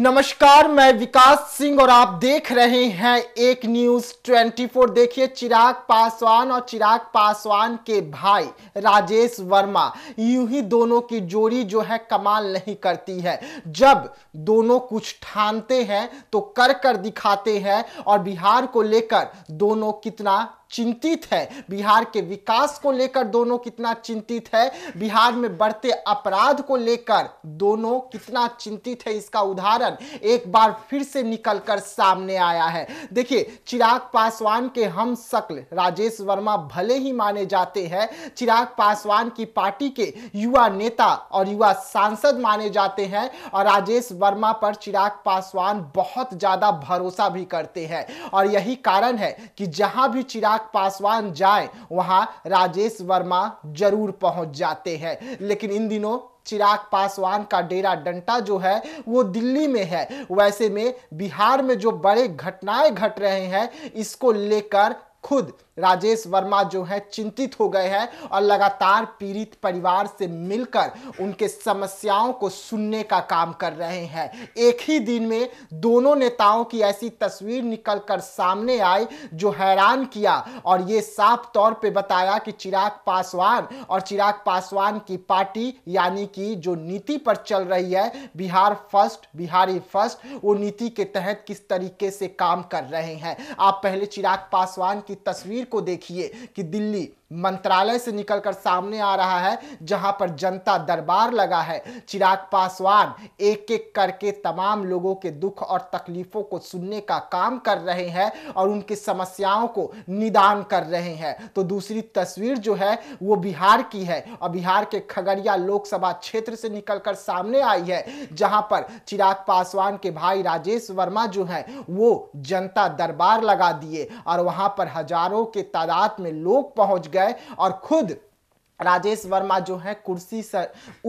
नमस्कार मैं विकास सिंह और आप देख रहे हैं एक न्यूज 24 देखिए चिराग पासवान और चिराग पासवान के भाई राजेश वर्मा यूं ही दोनों की जोड़ी जो है कमाल नहीं करती है जब दोनों कुछ ठानते हैं तो कर कर दिखाते हैं और बिहार को लेकर दोनों कितना चिंतित है बिहार के विकास को लेकर दोनों कितना चिंतित है बिहार में बढ़ते अपराध को लेकर दोनों कितना चिंतित है इसका उदाहरण एक बार फिर से निकलकर सामने आया है देखिए चिराग पासवान के हम शक्ल राजेश वर्मा भले ही माने जाते हैं चिराग पासवान की पार्टी के युवा नेता और युवा सांसद माने जाते हैं और राजेश वर्मा पर चिराग पासवान बहुत ज़्यादा भरोसा भी करते हैं और यही कारण है कि जहां भी चिराग चिराग पासवान जाए वहां राजेश वर्मा जरूर पहुंच जाते हैं लेकिन इन दिनों चिराग पासवान का डेरा डंटा जो है वो दिल्ली में है वैसे में बिहार में जो बड़े घटनाएं घट रहे हैं इसको लेकर खुद राजेश वर्मा जो है चिंतित हो गए हैं और लगातार पीड़ित परिवार से मिलकर उनके समस्याओं को सुनने का काम कर रहे हैं एक ही दिन में दोनों नेताओं की ऐसी तस्वीर निकल कर सामने आई जो हैरान किया और ये साफ तौर पे बताया कि चिराग पासवान और चिराग पासवान की पार्टी यानी कि जो नीति पर चल रही है बिहार फर्स्ट बिहारी फर्स्ट वो नीति के तहत किस तरीके से काम कर रहे हैं आप पहले चिराग पासवान की तस्वीर को देखिए कि दिल्ली मंत्रालय से निकलकर सामने आ रहा है जहां पर जनता दरबार लगा है चिराग पासवान एक एक करके तमाम लोगों के दुख और तकलीफों को सुनने का काम कर रहे हैं और उनकी समस्याओं को निदान कर रहे हैं तो दूसरी तस्वीर जो है वो बिहार की है और बिहार के खगड़िया लोकसभा क्षेत्र से निकलकर सामने आई है जहां पर चिराग पासवान के भाई राजेश वर्मा जो है वो जनता दरबार लगा दिए और वहां पर हजारों के तादाद में लोग पहुंच गए जाए है और खुद राजेश वर्मा जो है कुर्सी से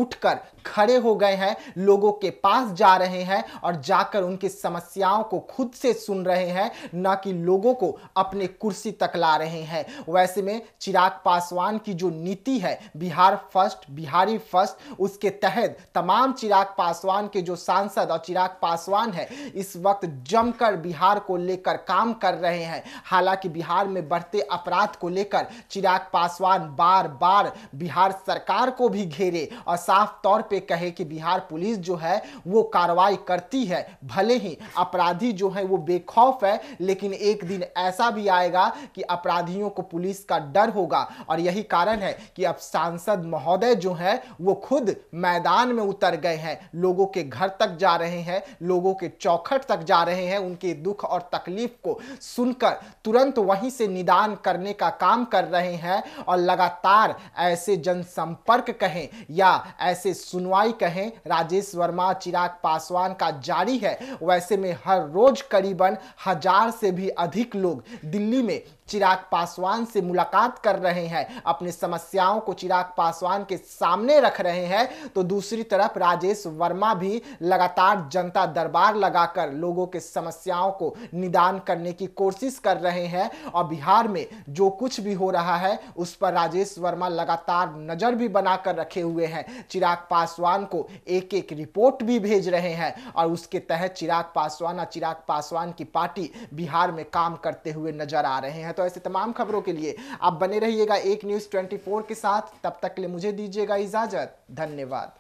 उठकर खड़े हो गए हैं लोगों के पास जा रहे हैं और जाकर उनकी समस्याओं को खुद से सुन रहे हैं न कि लोगों को अपने कुर्सी तक ला रहे हैं वैसे में चिराग पासवान की जो नीति है बिहार फर्स्ट बिहारी फर्स्ट उसके तहत तमाम चिराग पासवान के जो सांसद और चिराग पासवान है इस वक्त जमकर बिहार को लेकर काम कर रहे हैं हालांकि बिहार में बढ़ते अपराध को लेकर चिराग पासवान बार बार बिहार सरकार को भी घेरे और साफ तौर पे कहे कि बिहार पुलिस जो है वो कार्रवाई करती है भले ही अपराधी जो है वो बेखौफ है लेकिन एक दिन ऐसा भी आएगा कि अपराधियों को पुलिस का डर होगा और यही कारण है कि अब सांसद महोदय जो है वो खुद मैदान में उतर गए हैं लोगों के घर तक जा रहे हैं लोगों के चौखट तक जा रहे हैं उनके दुख और तकलीफ को सुनकर तुरंत वहीं से निदान करने का काम कर रहे हैं और लगातार ऐसे जनसंपर्क कहें या ऐसे सुनवाई कहें राजेश वर्मा चिराग पासवान का जारी है वैसे में हर रोज करीबन हजार से भी अधिक लोग दिल्ली में चिराग पासवान से मुलाकात कर रहे हैं अपनी समस्याओं को चिराग पासवान के सामने रख रहे हैं तो दूसरी तरफ राजेश वर्मा भी लगातार जनता दरबार लगाकर लोगों के समस्याओं को निदान करने की कोशिश कर रहे हैं और बिहार में जो कुछ भी हो रहा है उस पर राजेश वर्मा लगातार नज़र भी बनाकर रखे हुए हैं चिराग पासवान को एक एक रिपोर्ट भी भेज रहे हैं और उसके तहत चिराग पासवान और चिराग पासवान की पार्टी बिहार में काम करते हुए नजर आ रहे हैं तो तो ऐसे तमाम खबरों के लिए आप बने रहिएगा एक न्यूज़ ट्वेंटी के साथ तब तक के लिए मुझे दीजिएगा इजाज़त धन्यवाद